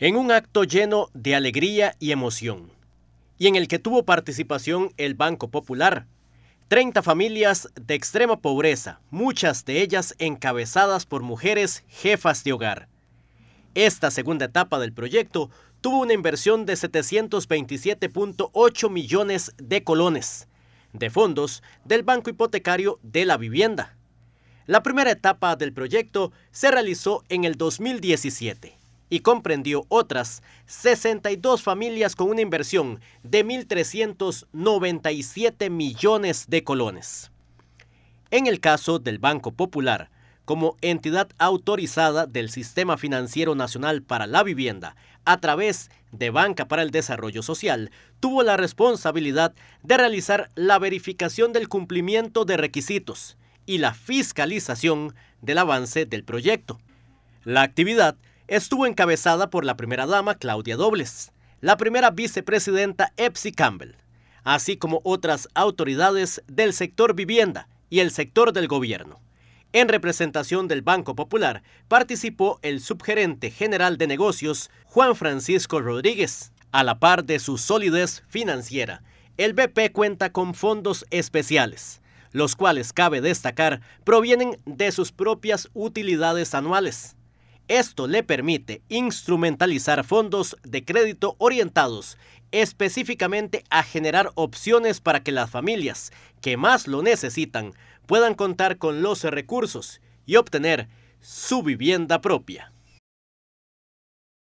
en un acto lleno de alegría y emoción, y en el que tuvo participación el Banco Popular. 30 familias de extrema pobreza, muchas de ellas encabezadas por mujeres jefas de hogar. Esta segunda etapa del proyecto tuvo una inversión de 727.8 millones de colones de fondos del Banco Hipotecario de la Vivienda. La primera etapa del proyecto se realizó en el 2017 y comprendió otras 62 familias con una inversión de 1.397 millones de colones. En el caso del Banco Popular, como entidad autorizada del Sistema Financiero Nacional para la Vivienda, a través de Banca para el Desarrollo Social, tuvo la responsabilidad de realizar la verificación del cumplimiento de requisitos y la fiscalización del avance del proyecto. La actividad estuvo encabezada por la primera dama Claudia Dobles, la primera vicepresidenta Epsi Campbell, así como otras autoridades del sector vivienda y el sector del gobierno. En representación del Banco Popular participó el subgerente general de negocios Juan Francisco Rodríguez. A la par de su solidez financiera, el BP cuenta con fondos especiales, los cuales cabe destacar provienen de sus propias utilidades anuales. Esto le permite instrumentalizar fondos de crédito orientados específicamente a generar opciones para que las familias que más lo necesitan puedan contar con los recursos y obtener su vivienda propia.